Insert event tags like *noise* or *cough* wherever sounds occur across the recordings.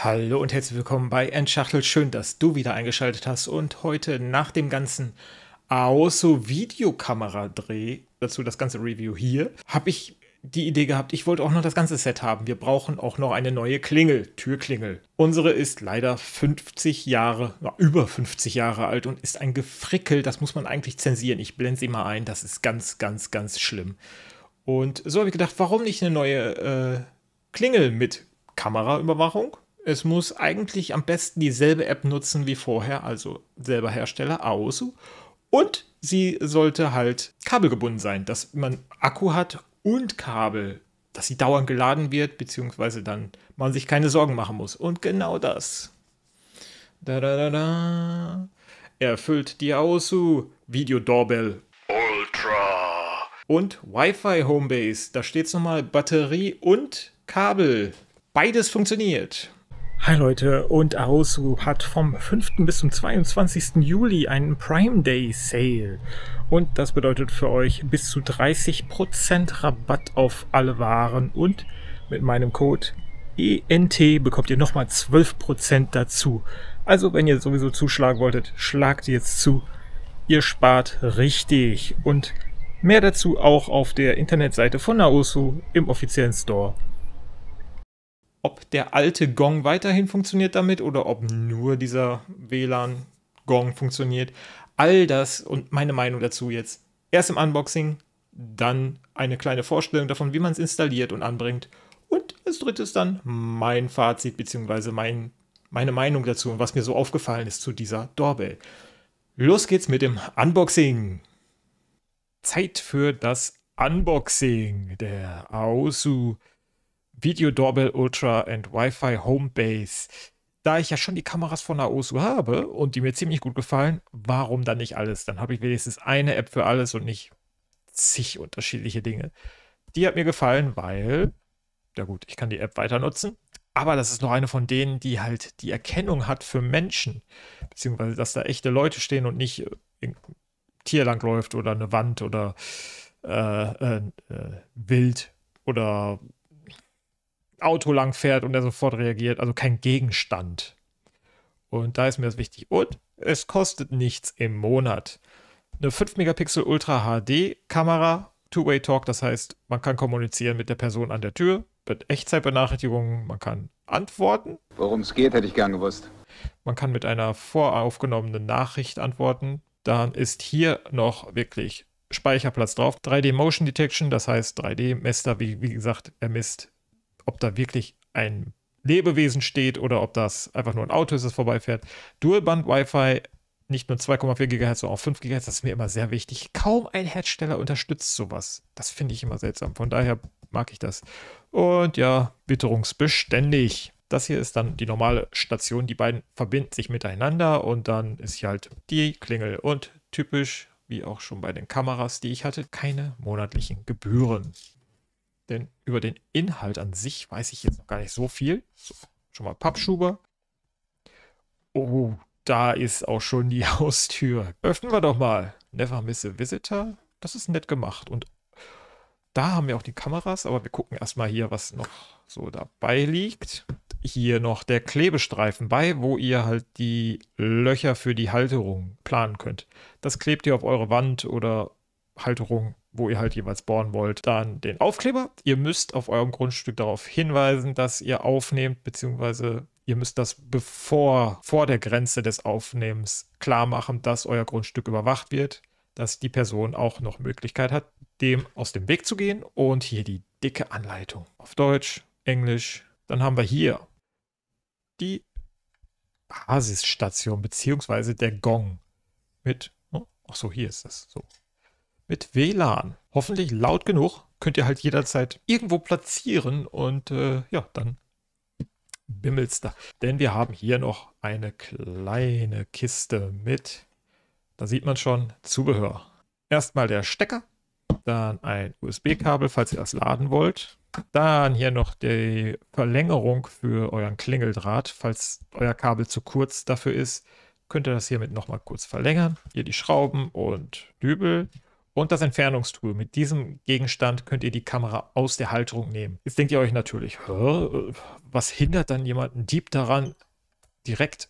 Hallo und herzlich willkommen bei Endschachtel. Schön, dass du wieder eingeschaltet hast und heute nach dem ganzen AOSO-Videokamera-Dreh, dazu das ganze Review hier, habe ich die Idee gehabt, ich wollte auch noch das ganze Set haben. Wir brauchen auch noch eine neue Klingel, Türklingel. Unsere ist leider 50 Jahre, über 50 Jahre alt und ist ein Gefrickel. Das muss man eigentlich zensieren. Ich blende sie mal ein. Das ist ganz, ganz, ganz schlimm. Und so habe ich gedacht, warum nicht eine neue äh, Klingel mit Kameraüberwachung? Es muss eigentlich am besten dieselbe App nutzen wie vorher, also selber Hersteller, AOSU. Und sie sollte halt kabelgebunden sein, dass man Akku hat und Kabel, dass sie dauernd geladen wird, beziehungsweise dann man sich keine Sorgen machen muss. Und genau das. Da da da da. Erfüllt die AOSU Video Doorbell Ultra. Und Wi-Fi Homebase. Da steht es nochmal Batterie und Kabel. Beides funktioniert. Hi Leute, und Aosu hat vom 5. bis zum 22. Juli einen Prime Day Sale. Und das bedeutet für euch bis zu 30% Rabatt auf alle Waren. Und mit meinem Code ENT bekommt ihr nochmal 12% dazu. Also wenn ihr sowieso zuschlagen wolltet, schlagt jetzt zu. Ihr spart richtig. Und mehr dazu auch auf der Internetseite von Naosu im offiziellen Store ob der alte Gong weiterhin funktioniert damit oder ob nur dieser WLAN-Gong funktioniert. All das und meine Meinung dazu jetzt. Erst im Unboxing, dann eine kleine Vorstellung davon, wie man es installiert und anbringt. Und als drittes dann mein Fazit bzw. Mein, meine Meinung dazu und was mir so aufgefallen ist zu dieser Doorbell. Los geht's mit dem Unboxing. Zeit für das Unboxing der Ausu Video Doorbell Ultra and Wi-Fi Home Base. Da ich ja schon die Kameras von der OSU habe und die mir ziemlich gut gefallen, warum dann nicht alles? Dann habe ich wenigstens eine App für alles und nicht zig unterschiedliche Dinge. Die hat mir gefallen, weil, ja gut, ich kann die App weiter nutzen, aber das ist noch eine von denen, die halt die Erkennung hat für Menschen, beziehungsweise dass da echte Leute stehen und nicht ein äh, Tier langläuft oder eine Wand oder äh, äh, äh Wild oder Auto lang fährt und er sofort reagiert. Also kein Gegenstand. Und da ist mir das wichtig. Und es kostet nichts im Monat. Eine 5 Megapixel Ultra HD Kamera, Two-Way Talk, das heißt, man kann kommunizieren mit der Person an der Tür, mit Echtzeitbenachrichtigungen, man kann antworten. Worum es geht, hätte ich gern gewusst. Man kann mit einer voraufgenommenen Nachricht antworten. Dann ist hier noch wirklich Speicherplatz drauf. 3D Motion Detection, das heißt 3D-Messer, wie, wie gesagt, er misst ob da wirklich ein Lebewesen steht oder ob das einfach nur ein Auto ist, das vorbeifährt. Dualband Wi-Fi, nicht nur 2,4 GHz, sondern auch 5 GHz, das ist mir immer sehr wichtig. Kaum ein Hersteller unterstützt sowas. Das finde ich immer seltsam. Von daher mag ich das. Und ja, witterungsbeständig. Das hier ist dann die normale Station. Die beiden verbinden sich miteinander und dann ist hier halt die Klingel. Und typisch, wie auch schon bei den Kameras, die ich hatte, keine monatlichen Gebühren denn über den Inhalt an sich weiß ich jetzt noch gar nicht so viel. So, schon mal Pappschuber. Oh, da ist auch schon die *laughs* Haustür. Öffnen wir doch mal. Never miss a visitor. Das ist nett gemacht. Und da haben wir auch die Kameras, aber wir gucken erstmal hier, was noch so dabei liegt. Hier noch der Klebestreifen bei, wo ihr halt die Löcher für die Halterung planen könnt. Das klebt ihr auf eure Wand oder Halterung wo ihr halt jeweils bohren wollt, dann den Aufkleber. Ihr müsst auf eurem Grundstück darauf hinweisen, dass ihr aufnehmt, beziehungsweise ihr müsst das bevor, vor der Grenze des Aufnehmens klar machen, dass euer Grundstück überwacht wird, dass die Person auch noch Möglichkeit hat, dem aus dem Weg zu gehen. Und hier die dicke Anleitung auf Deutsch, Englisch. Dann haben wir hier die Basisstation beziehungsweise der Gong mit. Oh, ach so, hier ist das so mit WLAN. Hoffentlich laut genug, könnt ihr halt jederzeit irgendwo platzieren und äh, ja, dann bimmelt's da. Denn wir haben hier noch eine kleine Kiste mit, da sieht man schon, Zubehör. Erstmal der Stecker, dann ein USB-Kabel, falls ihr das laden wollt. Dann hier noch die Verlängerung für euren Klingeldraht, falls euer Kabel zu kurz dafür ist. Könnt ihr das hiermit nochmal kurz verlängern. Hier die Schrauben und Dübel und das Entfernungstool. Mit diesem Gegenstand könnt ihr die Kamera aus der Halterung nehmen. Jetzt denkt ihr euch natürlich, was hindert dann jemanden Dieb daran, direkt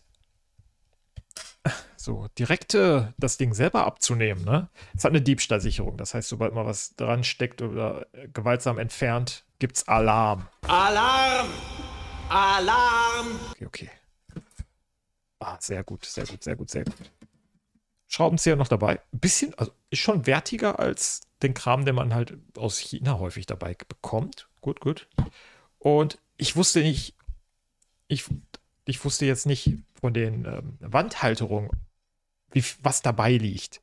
*laughs* so direkt äh, das Ding selber abzunehmen. Ne? Es hat eine Diebstahlsicherung. Das heißt, sobald mal was dran steckt oder äh, gewaltsam entfernt, gibt es Alarm. Alarm! Alarm! Okay, okay. Ah, sehr gut, sehr gut, sehr gut, sehr gut. Schraubenzieher noch dabei. Ein bisschen, also ist schon wertiger als den Kram, den man halt aus China häufig dabei bekommt. Gut, gut. Und ich wusste nicht, ich, ich wusste jetzt nicht von den ähm, Wandhalterungen, wie, was dabei liegt.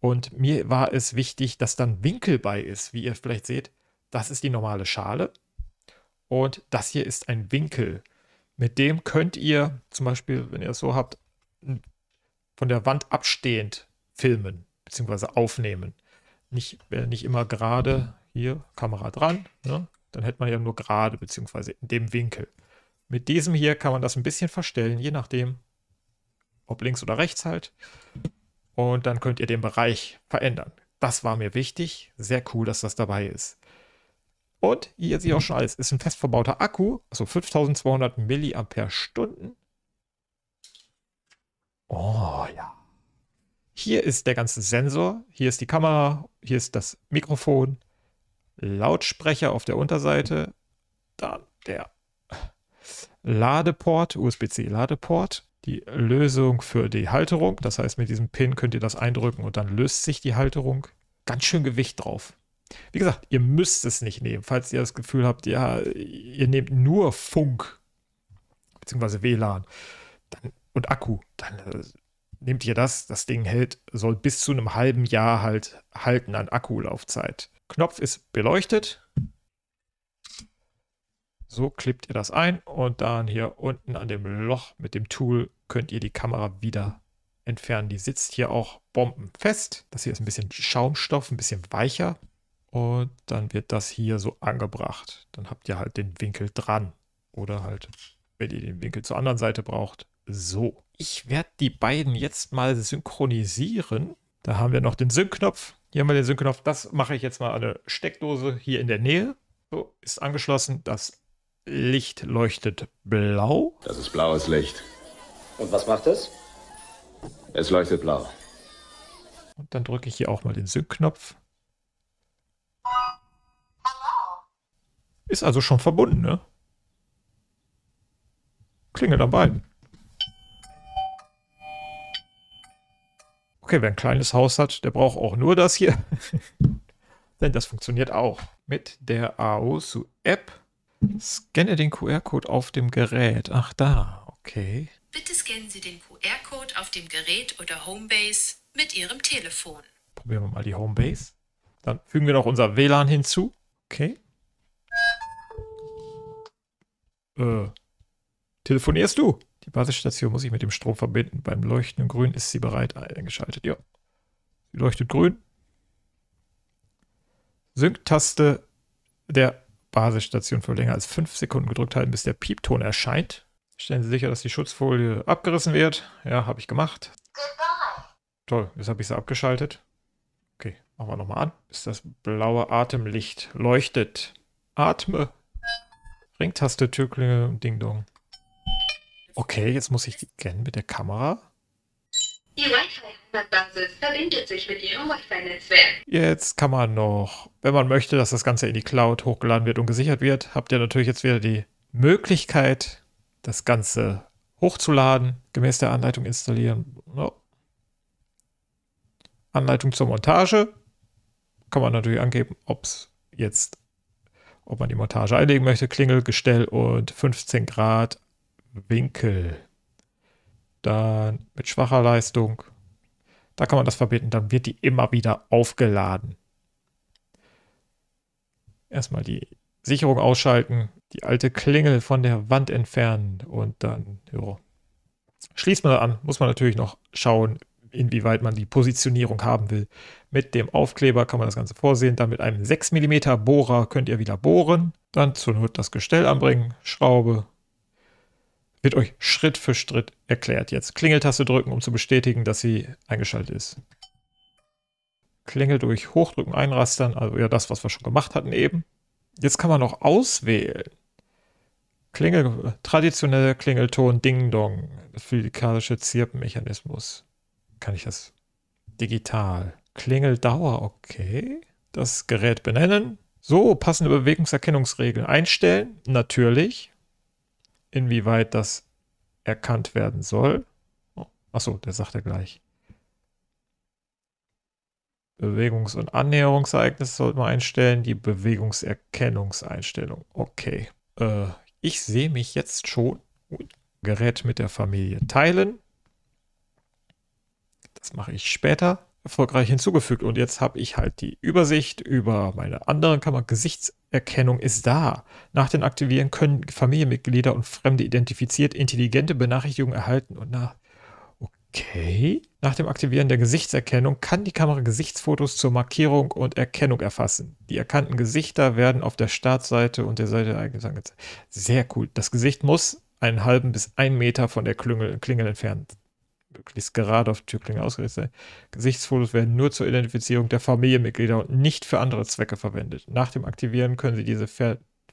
Und mir war es wichtig, dass dann Winkel bei ist. Wie ihr vielleicht seht, das ist die normale Schale. Und das hier ist ein Winkel. Mit dem könnt ihr zum Beispiel, wenn ihr es so habt, von der Wand abstehend filmen bzw. aufnehmen. Nicht, äh, nicht immer gerade hier Kamera dran, ne? dann hätte man ja nur gerade bzw. in dem Winkel. Mit diesem hier kann man das ein bisschen verstellen, je nachdem, ob links oder rechts halt. Und dann könnt ihr den Bereich verändern. Das war mir wichtig. Sehr cool, dass das dabei ist. Und hier seht ihr auch schon alles. Ist ein fest verbauter Akku, also 5200 mAh. Oh ja. Hier ist der ganze Sensor, hier ist die Kamera, hier ist das Mikrofon, Lautsprecher auf der Unterseite, dann der Ladeport, USB-C-Ladeport, die Lösung für die Halterung. Das heißt, mit diesem Pin könnt ihr das eindrücken und dann löst sich die Halterung. Ganz schön Gewicht drauf. Wie gesagt, ihr müsst es nicht nehmen, falls ihr das Gefühl habt, ja, ihr nehmt nur Funk bzw. WLAN. Dann und Akku. Dann äh, nehmt ihr das, das Ding hält, soll bis zu einem halben Jahr halt halten an Akkulaufzeit. Knopf ist beleuchtet. So klebt ihr das ein und dann hier unten an dem Loch mit dem Tool könnt ihr die Kamera wieder entfernen. Die sitzt hier auch bombenfest. Das hier ist ein bisschen Schaumstoff, ein bisschen weicher. Und dann wird das hier so angebracht. Dann habt ihr halt den Winkel dran. Oder halt, wenn ihr den Winkel zur anderen Seite braucht, so, ich werde die beiden jetzt mal synchronisieren. Da haben wir noch den Sync-Knopf. Hier haben wir den Sync-Knopf. Das mache ich jetzt mal an eine Steckdose hier in der Nähe. So, ist angeschlossen. Das Licht leuchtet blau. Das ist blaues Licht. Und was macht es? Es leuchtet blau. Und dann drücke ich hier auch mal den Sync-Knopf. Ist also schon verbunden, ne? Klingelt an beiden. Okay, wer ein kleines Haus hat, der braucht auch nur das hier. *laughs* Denn das funktioniert auch. Mit der Aosu-App scanne den QR-Code auf dem Gerät. Ach da, okay. Bitte scannen Sie den QR-Code auf dem Gerät oder Homebase mit Ihrem Telefon. Probieren wir mal die Homebase. Dann fügen wir noch unser WLAN hinzu. Okay. Äh, telefonierst du? Die Basisstation muss ich mit dem Strom verbinden. Beim leuchtenden Grün ist sie bereit ah, eingeschaltet. Ja. Sie leuchtet grün. Sync-Taste der Basisstation für länger als 5 Sekunden gedrückt halten, bis der Piepton erscheint. Stellen Sie sicher, dass die Schutzfolie abgerissen wird. Ja, habe ich gemacht. Goodbye. Toll, jetzt habe ich sie abgeschaltet. Okay, machen wir nochmal an, bis das blaue Atemlicht leuchtet. Atme. Ringtaste, Türklinge, Ding Dong. Okay, jetzt muss ich die kennen mit der Kamera. Die Wi-Fi-Basis verbindet sich mit Ihrem Wi-Fi-Netzwerk. Jetzt kann man noch, wenn man möchte, dass das Ganze in die Cloud hochgeladen wird und gesichert wird, habt ihr natürlich jetzt wieder die Möglichkeit, das Ganze hochzuladen, gemäß der Anleitung installieren. No. Anleitung zur Montage. Kann man natürlich angeben, ob es jetzt, ob man die Montage einlegen möchte. Klingel, Gestell und 15 Grad Winkel. Dann mit schwacher Leistung. Da kann man das verbinden. Dann wird die immer wieder aufgeladen. Erstmal die Sicherung ausschalten, die alte Klingel von der Wand entfernen und dann jo, schließt man an. Muss man natürlich noch schauen, inwieweit man die Positionierung haben will. Mit dem Aufkleber kann man das Ganze vorsehen. Dann mit einem 6 mm Bohrer könnt ihr wieder bohren. Dann zur Not das Gestell anbringen, Schraube, wird euch Schritt für Schritt erklärt. Jetzt Klingeltaste drücken, um zu bestätigen, dass sie eingeschaltet ist. Klingel durch Hochdrücken einrastern, also ja das, was wir schon gemacht hatten eben. Jetzt kann man noch auswählen. Klingel, traditioneller Klingelton Ding Dong, physikalische Zirpenmechanismus. Kann ich das digital? Klingeldauer, okay. Das Gerät benennen. So, passende Bewegungserkennungsregeln einstellen, natürlich inwieweit das erkannt werden soll. Oh, achso, der sagt er gleich. Bewegungs- und Annäherungsereignisse sollte man einstellen, die Bewegungserkennungseinstellung. Okay. Äh, ich sehe mich jetzt schon. Gerät mit der Familie teilen. Das mache ich später. Erfolgreich hinzugefügt. Und jetzt habe ich halt die Übersicht über meine anderen Kammer. Gesichts Erkennung ist da. Nach dem Aktivieren können Familienmitglieder und Fremde identifiziert intelligente Benachrichtigungen erhalten und nach. Okay. Nach dem Aktivieren der Gesichtserkennung kann die Kamera Gesichtsfotos zur Markierung und Erkennung erfassen. Die erkannten Gesichter werden auf der Startseite und der Seite der Ereignisse angezeigt. Sehr cool. Das Gesicht muss einen halben bis einen Meter von der Klingel, Klingel entfernt möglichst gerade auf Türklinge ausgerichtet sei. Gesichtsfotos werden nur zur Identifizierung der Familienmitglieder und nicht für andere Zwecke verwendet. Nach dem Aktivieren können Sie diese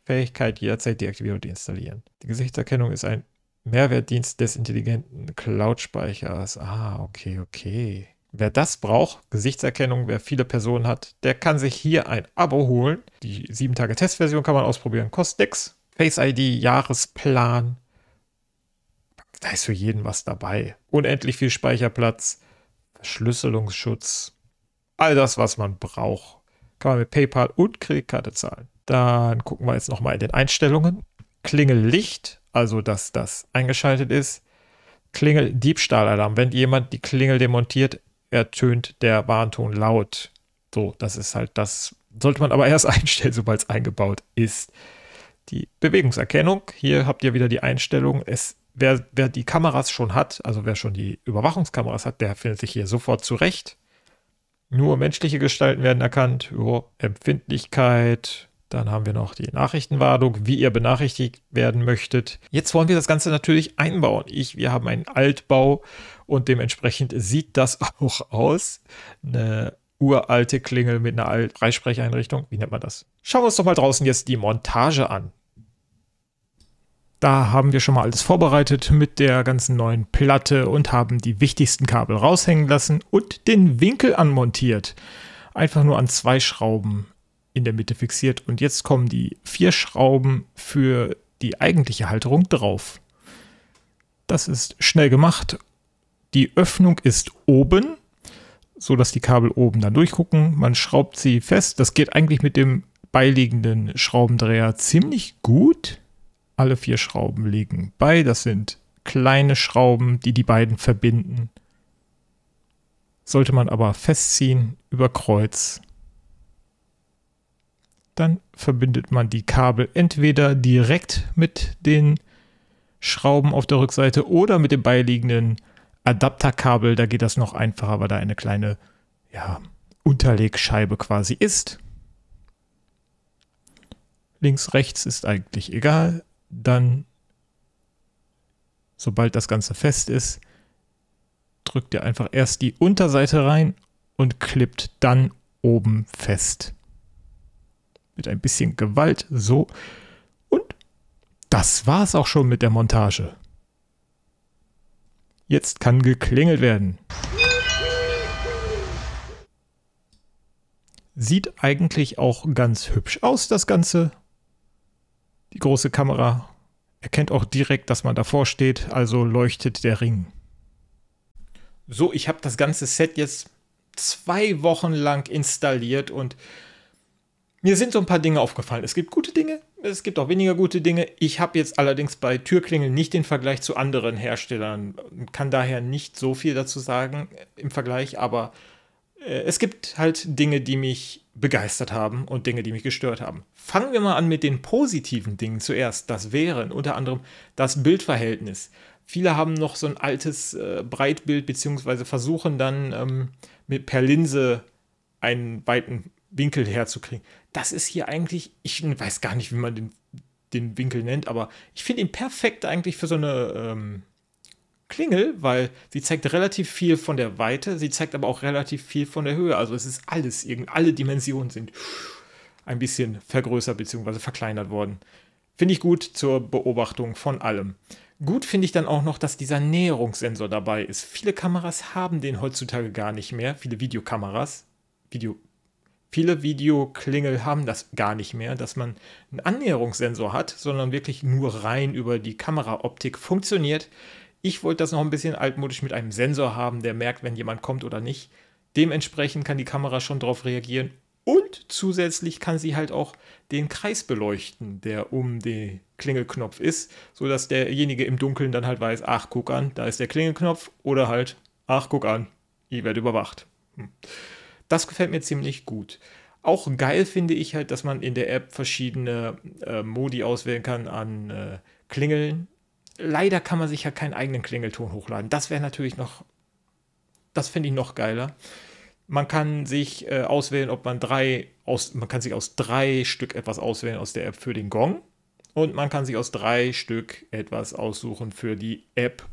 Fähigkeit jederzeit deaktivieren und installieren. Die Gesichtserkennung ist ein Mehrwertdienst des intelligenten Cloud-Speichers. Ah, okay, okay. Wer das braucht, Gesichtserkennung, wer viele Personen hat, der kann sich hier ein Abo holen. Die 7-Tage-Testversion kann man ausprobieren, kostet nix. Face ID, Jahresplan, da ist für jeden was dabei. Unendlich viel Speicherplatz, Verschlüsselungsschutz, all das, was man braucht. Kann man mit PayPal und Kreditkarte zahlen. Dann gucken wir jetzt nochmal in den Einstellungen. Klingellicht, also dass das eingeschaltet ist. Klingel Diebstahlalarm. Wenn jemand die Klingel demontiert, ertönt der Warnton laut. So, das ist halt das. Sollte man aber *laughs* erst einstellen, sobald es eingebaut ist. Die Bewegungserkennung. Hier habt ihr wieder die Einstellung. Es wer, wer die Kameras schon hat, also wer schon die Überwachungskameras hat, der findet sich hier sofort zurecht. Nur menschliche Gestalten werden erkannt, jo, oh, Empfindlichkeit, dann haben wir noch die Nachrichtenwarnung, wie ihr benachrichtigt werden möchtet. Jetzt wollen wir das Ganze natürlich einbauen. Ich, wir haben einen Altbau und dementsprechend sieht das *laughs* auch aus. Eine uralte Klingel mit einer Freisprecheinrichtung. Wie nennt man das? Schauen wir uns doch mal draußen jetzt die Montage an. Da haben wir schon mal alles vorbereitet mit der ganzen neuen Platte und haben die wichtigsten Kabel raushängen lassen und den Winkel anmontiert. Einfach nur an zwei Schrauben in der Mitte fixiert und jetzt kommen die vier Schrauben für die eigentliche Halterung drauf. Das ist schnell gemacht. Die Öffnung ist oben, so dass die Kabel oben dann durchgucken. Man schraubt sie fest. Das geht eigentlich mit dem beiliegenden Schraubendreher ziemlich gut alle vier Schrauben liegen bei. Das sind kleine Schrauben, die die beiden verbinden. Sollte man aber festziehen über Kreuz, dann verbindet man die Kabel entweder direkt mit den Schrauben auf der Rückseite oder mit dem beiliegenden Adapterkabel. Da geht das noch einfacher, weil da eine kleine ja, Unterlegscheibe quasi ist. Links, rechts ist eigentlich egal dann, sobald das Ganze fest ist, drückt ihr einfach erst die Unterseite rein und klippt dann oben fest. Mit ein bisschen Gewalt, so. Und das war's auch schon mit der Montage. Jetzt kann geklingelt werden. Sieht eigentlich auch ganz hübsch aus, das Ganze. Die große Kamera erkennt auch direkt, dass man davor steht, also leuchtet der Ring. So, ich habe das ganze Set jetzt zwei Wochen lang installiert und mir sind so ein paar Dinge aufgefallen. Es gibt gute Dinge, es gibt auch weniger gute Dinge. Ich habe jetzt allerdings bei Türklingeln nicht den Vergleich zu anderen Herstellern, und kann daher nicht so viel dazu sagen im Vergleich, aber äh, es gibt halt Dinge, die mich begeistert haben und Dinge, die mich gestört haben. Fangen wir mal an mit den positiven Dingen zuerst. Das wären unter anderem das Bildverhältnis. Viele haben noch so ein altes äh, Breitbild beziehungsweise versuchen dann ähm, mit per Linse einen weiten Winkel herzukriegen. Das ist hier eigentlich, ich weiß gar nicht, wie man den, den Winkel nennt, aber ich finde ihn perfekt eigentlich für so eine ähm, Klingel, weil sie zeigt relativ viel von der Weite, sie zeigt aber auch relativ viel von der Höhe. Also es ist alles, alle Dimensionen sind ein bisschen vergrößert bzw. verkleinert worden. Finde ich gut zur Beobachtung von allem. Gut finde ich dann auch noch, dass dieser Näherungssensor dabei ist. Viele Kameras haben den heutzutage gar nicht mehr. Viele Videokameras, Video, viele Videoklingel haben das gar nicht mehr, dass man einen Annäherungssensor hat, sondern wirklich nur rein über die Kameraoptik funktioniert. Ich wollte das noch ein bisschen altmodisch mit einem Sensor haben, der merkt, wenn jemand kommt oder nicht. Dementsprechend kann die Kamera schon darauf reagieren und zusätzlich kann sie halt auch den Kreis beleuchten, der um den Klingelknopf ist, sodass derjenige im Dunkeln dann halt weiß, ach, guck an, da ist der Klingelknopf oder halt, ach, guck an, ich werde überwacht. Hm. Das gefällt mir ziemlich gut. Auch geil finde ich halt, dass man in der App verschiedene äh, Modi auswählen kann an äh, Klingeln, leider kann man sich ja keinen eigenen Klingelton hochladen. Das wäre natürlich noch, das finde ich noch geiler. Man kann sich äh, auswählen, ob man drei, aus, man kann sich aus drei Stück etwas auswählen aus der App für den Gong. Und man kann sich aus drei Stück etwas aussuchen für die App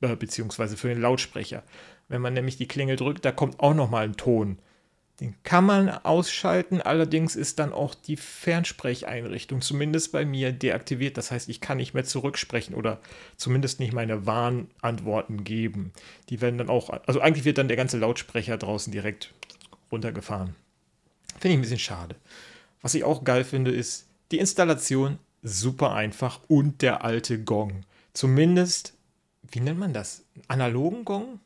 äh, beziehungsweise für den Lautsprecher. Wenn man nämlich die Klingel drückt, da kommt auch nochmal ein Ton. Den kann man ausschalten, allerdings ist dann auch die Fernsprecheinrichtung zumindest bei mir deaktiviert. Das heißt, ich kann nicht mehr zurücksprechen oder zumindest nicht meine Warnantworten geben. Die werden dann auch, also eigentlich wird dann der ganze Lautsprecher draußen direkt runtergefahren. Finde ich ein bisschen schade. Was ich auch geil finde, ist die Installation super einfach und der alte Gong. Zumindest, wie nennt man das? Analogen Gong?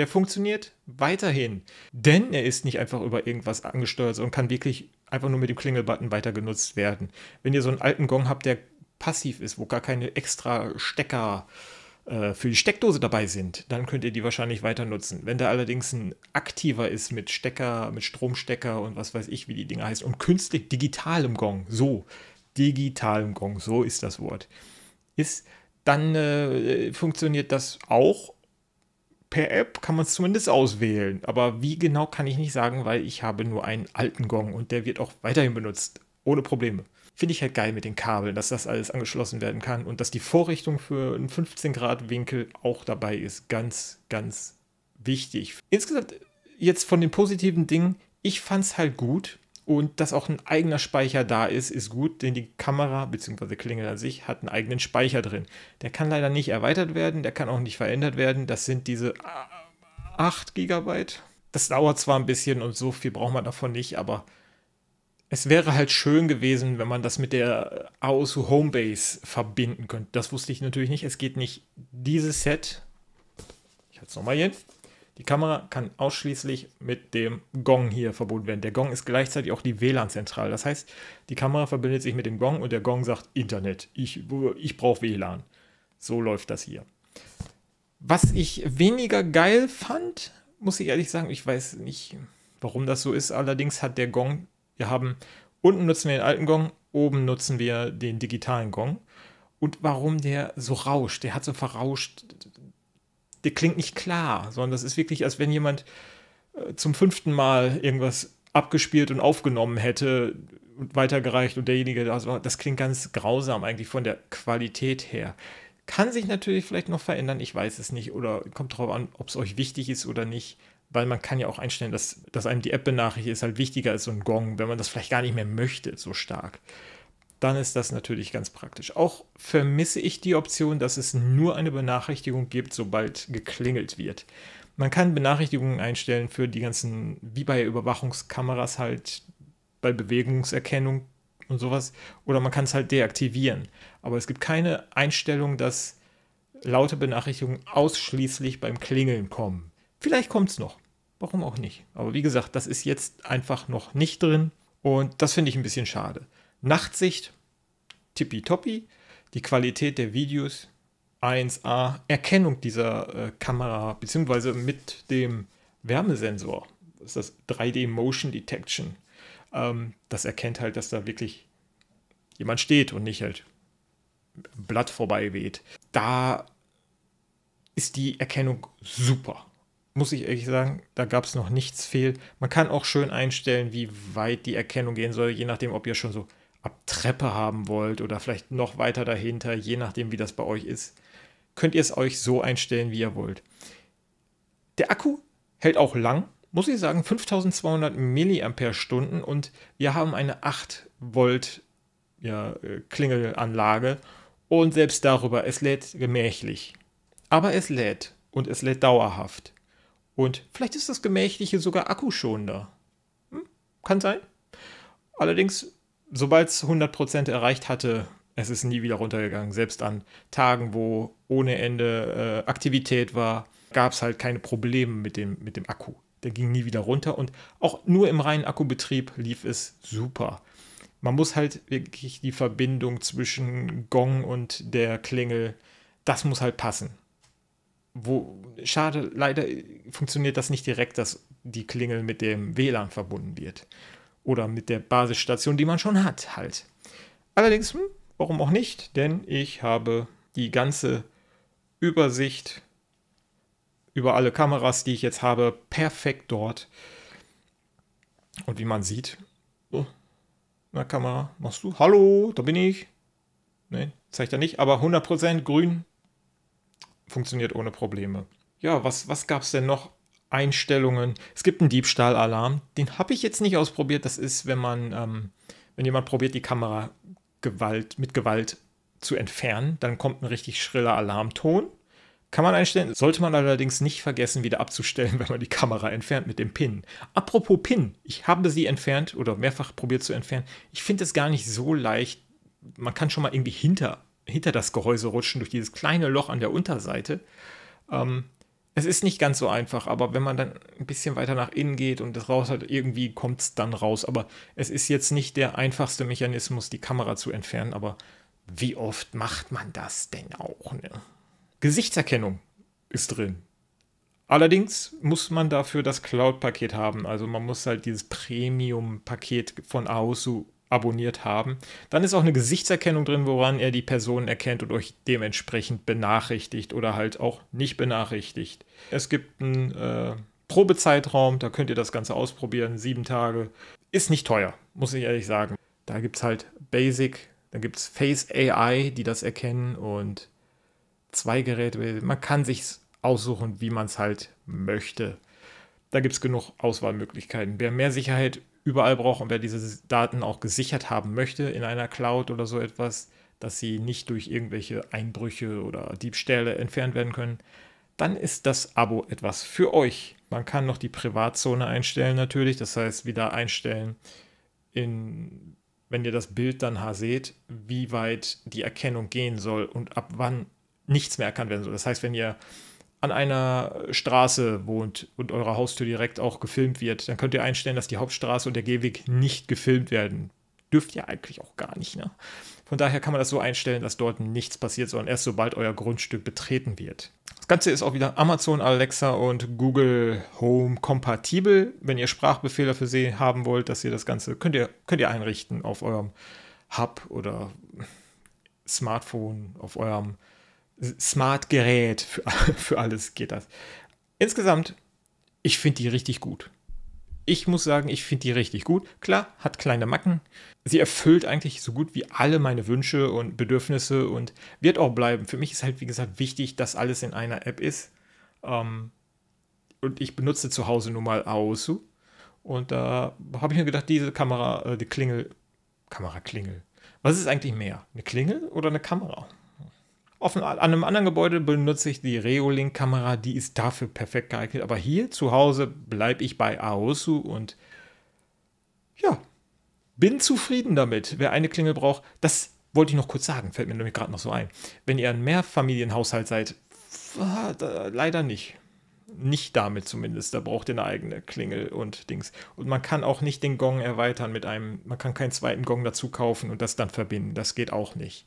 der funktioniert weiterhin. Denn er ist nicht einfach über irgendwas angesteuert, und kann wirklich einfach nur mit dem Klingelbutton weiter genutzt werden. Wenn ihr so einen alten Gong habt, der passiv ist, wo gar keine extra Stecker äh, für die Steckdose dabei sind, dann könnt ihr die wahrscheinlich weiter nutzen. Wenn da allerdings ein aktiver ist mit Stecker, mit Stromstecker und was weiß ich, wie die Dinger heißen, und künstlich digitalem Gong, so, digitalem Gong, so ist das Wort, ist, dann äh, funktioniert das auch, per App kann man es zumindest auswählen. Aber wie genau kann ich nicht sagen, weil ich habe nur einen alten Gong und der wird auch weiterhin benutzt. Ohne Probleme. Finde ich halt geil mit den Kabeln, dass das alles angeschlossen werden kann und dass die Vorrichtung für einen 15 Grad Winkel auch dabei ist. Ganz, ganz wichtig. Insgesamt jetzt von den positiven Dingen, ich fand es halt gut. Und dass auch ein eigener Speicher da ist, ist gut, denn die Kamera bzw. Klingel an sich hat einen eigenen Speicher drin. Der kann leider nicht erweitert werden, der kann auch nicht verändert werden. Das sind diese 8 GB. Das dauert zwar ein bisschen und so viel braucht man davon nicht, aber es wäre halt schön gewesen, wenn man das mit der AOSU Homebase verbinden könnte. Das wusste ich natürlich nicht. Es geht nicht dieses Set. Ich halte es nochmal hin. Die Kamera kann ausschließlich mit dem Gong hier verbunden werden. Der Gong ist gleichzeitig auch die WLAN-Zentrale. Das heißt, die Kamera verbindet sich mit dem Gong und der Gong sagt Internet. Ich, ich brauche WLAN. So läuft das hier. Was ich weniger geil fand, muss ich ehrlich sagen, ich weiß nicht, warum das so ist. Allerdings hat der Gong, wir haben unten nutzen wir den alten Gong, oben nutzen wir den digitalen Gong. Und warum der so rauscht, der hat so verrauscht, der klingt nicht klar, sondern das ist wirklich, als wenn jemand äh, zum fünften Mal irgendwas abgespielt und aufgenommen hätte und weitergereicht und derjenige, also das klingt ganz grausam eigentlich von der Qualität her. Kann sich natürlich vielleicht noch verändern, ich weiß es nicht, oder kommt darauf an, ob es euch wichtig ist oder nicht, weil man kann ja auch einstellen, dass, dass einem die App-Benachrichtigung ist halt wichtiger als so ein Gong, wenn man das vielleicht gar nicht mehr möchte, so stark dann ist das natürlich ganz praktisch. Auch vermisse ich die Option, dass es nur eine Benachrichtigung gibt, sobald geklingelt wird. Man kann Benachrichtigungen einstellen für die ganzen, wie bei Überwachungskameras halt, bei Bewegungserkennung und sowas. Oder man kann es halt deaktivieren. Aber es gibt keine Einstellung, dass laute Benachrichtigungen ausschließlich beim Klingeln kommen. Vielleicht kommt es noch. Warum auch nicht? Aber wie gesagt, das ist jetzt einfach noch nicht drin. Und das finde ich ein bisschen schade. Nachtsicht tippitoppi, die Qualität der Videos 1A, Erkennung dieser äh, Kamera, beziehungsweise mit dem Wärmesensor, das ist das 3D Motion Detection, ähm, das erkennt halt, dass da wirklich jemand steht und nicht halt Blatt vorbei weht. Da ist die Erkennung super. Muss ich ehrlich sagen, da gab es noch nichts fehl. Man kann auch schön einstellen, wie weit die Erkennung gehen soll, je nachdem, ob ihr schon so ab Treppe haben wollt oder vielleicht noch weiter dahinter, je nachdem, wie das bei euch ist, könnt ihr es euch so einstellen, wie ihr wollt. Der Akku hält auch lang, muss ich sagen, 5200 mAh und wir haben eine 8 Volt ja, äh, Klingelanlage und selbst darüber, es lädt gemächlich. Aber es lädt und es lädt dauerhaft. Und vielleicht ist das Gemächliche sogar akkuschonender. Hm? Kann sein. Allerdings sobald es 100% erreicht hatte, es ist nie wieder runtergegangen. Selbst an Tagen, wo ohne Ende äh, Aktivität war, gab es halt keine Probleme mit dem, mit dem Akku. Der ging nie wieder runter und auch nur im reinen Akkubetrieb lief es super. Man muss halt wirklich die Verbindung zwischen Gong und der Klingel, das muss halt passen. Wo, schade, leider funktioniert das nicht direkt, dass die Klingel mit dem WLAN verbunden wird. Oder mit der Basisstation, die man schon hat, halt. Allerdings, hm, warum auch nicht? Denn ich habe die ganze Übersicht über alle Kameras, die ich jetzt habe, perfekt dort. Und wie man sieht, so, oh, na Kamera, machst du? Hallo, da bin ich. Nein, zeigt er nicht, aber 100% grün funktioniert ohne Probleme. Ja, was, was gab es denn noch? Einstellungen. Es gibt einen Diebstahlalarm. Den habe ich jetzt nicht ausprobiert. Das ist, wenn man, ähm, wenn jemand probiert, die Kamera Gewalt, mit Gewalt zu entfernen, dann kommt ein richtig schriller Alarmton. Kann man einstellen, sollte man allerdings nicht vergessen, wieder abzustellen, *laughs* wenn man die Kamera entfernt mit dem Pin. Apropos Pin, ich habe sie entfernt oder mehrfach probiert zu entfernen. Ich finde es gar nicht so leicht. Man kann schon mal irgendwie hinter, hinter das Gehäuse rutschen durch dieses kleine Loch an der Unterseite. Ähm, es ist nicht ganz so einfach, aber wenn man dann ein bisschen weiter nach innen geht und das raus hat, irgendwie kommt es dann raus. Aber es ist jetzt nicht der einfachste Mechanismus, die Kamera zu entfernen, aber wie oft macht man das denn auch? Ne? Gesichtserkennung ist drin. Allerdings muss man dafür das Cloud-Paket haben. Also man muss halt dieses Premium-Paket von AOSU abonniert haben. Dann ist auch eine Gesichtserkennung drin, woran er die Person erkennt und euch dementsprechend benachrichtigt oder halt auch nicht benachrichtigt. Es gibt einen äh, Probezeitraum, da könnt ihr das Ganze ausprobieren, sieben Tage. Ist nicht teuer, muss ich ehrlich sagen. Da gibt es halt Basic, da gibt es Face AI, die das erkennen und zwei Geräte. Man kann sich aussuchen, wie man es halt möchte. Da gibt es genug Auswahlmöglichkeiten. Wer mehr Sicherheit überall braucht und wer diese Daten auch gesichert haben möchte in einer Cloud oder so etwas, dass sie nicht durch irgendwelche Einbrüche oder Diebstähle entfernt werden können, dann ist das Abo etwas für euch. Man kann noch die Privatzone einstellen natürlich, das heißt wieder einstellen, in, wenn ihr das Bild dann seht, wie weit die Erkennung gehen soll und ab wann nichts mehr erkannt werden soll. Das heißt, wenn ihr an einer Straße wohnt und eure Haustür direkt auch gefilmt wird, dann könnt ihr einstellen, dass die Hauptstraße und der Gehweg nicht gefilmt werden. Dürft ihr eigentlich auch gar nicht, ne? Von daher kann man das so einstellen, dass dort nichts passiert, sondern erst sobald euer Grundstück betreten wird. Das Ganze ist auch wieder Amazon Alexa und Google Home kompatibel. Wenn ihr Sprachbefehle für sie haben wollt, dass ihr das Ganze könnt ihr, könnt ihr einrichten auf eurem Hub oder Smartphone, auf eurem Smart Gerät für, *laughs* für alles geht das. Insgesamt, ich finde die richtig gut. Ich muss sagen, ich finde die richtig gut. Klar, hat kleine Macken. Sie erfüllt eigentlich so gut wie alle meine Wünsche und Bedürfnisse und wird auch bleiben. Für mich ist halt, wie gesagt, wichtig, dass alles in einer App ist. Ähm, und ich benutze zu Hause nun mal AOSU. Und da habe ich mir gedacht, diese Kamera, äh, die Klingel, Kamera, Klingel. Was ist eigentlich mehr? Eine Klingel oder eine Kamera? Auf einem, an einem anderen Gebäude benutze ich die Reolink-Kamera, die ist dafür perfekt geeignet. Aber hier zu Hause bleibe ich bei Aosu und ja, bin zufrieden damit. Wer eine Klingel braucht, das wollte ich noch kurz sagen, fällt mir nämlich gerade noch so ein. Wenn ihr ein Mehrfamilienhaushalt seid, ah, leider nicht. Nicht damit zumindest, da braucht ihr eine eigene Klingel und Dings. Und man kann auch nicht den Gong erweitern mit einem, man kann keinen zweiten Gong dazu kaufen und das dann verbinden. Das geht auch nicht.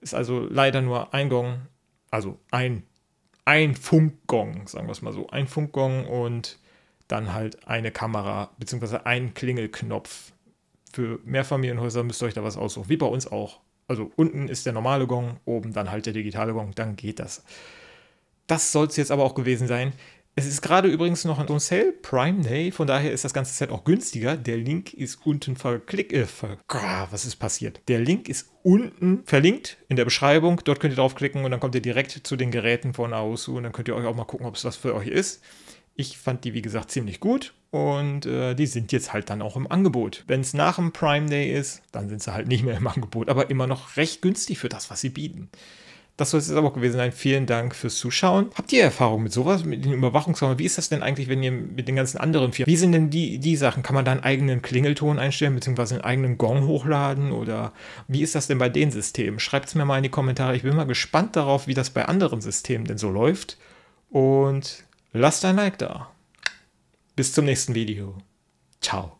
Ist also leider nur ein Gong, also ein, ein Funkgong, sagen wir es mal so. Ein Funkgong und dann halt eine Kamera beziehungsweise ein Klingelknopf. Für Mehrfamilienhäuser müsst ihr euch da was aussuchen, wie bei uns auch. Also unten ist der normale Gong, oben dann halt der digitale Gong, dann geht das. Das soll es jetzt aber auch gewesen sein. Es ist gerade übrigens noch ein Sale, Prime Day, von daher ist das ganze Set auch günstiger. Der Link ist unten verklickt. Äh, ver was ist passiert? Der Link ist unten verlinkt in der Beschreibung. Dort könnt ihr draufklicken und dann kommt ihr direkt zu den Geräten von Aosu und dann könnt ihr euch auch mal gucken, ob es was für euch ist. Ich fand die, wie gesagt, ziemlich gut und äh, die sind jetzt halt dann auch im Angebot. Wenn es nach dem Prime Day ist, dann sind sie halt nicht mehr im Angebot, aber immer noch recht günstig für das, was sie bieten. Das soll es jetzt aber auch gewesen sein. Vielen Dank fürs Zuschauen. Habt ihr Erfahrung mit sowas, mit den Überwachungssachen? Wie ist das denn eigentlich, wenn ihr mit den ganzen anderen Firmen, wie sind denn die, die Sachen? Kann man da einen eigenen Klingelton einstellen, beziehungsweise einen eigenen Gong hochladen oder wie ist das denn bei den Systemen? Schreibt es mir mal in die Kommentare. Ich bin mal gespannt darauf, wie das bei anderen Systemen denn so läuft. Und lasst ein Like da. Bis zum nächsten Video. Ciao.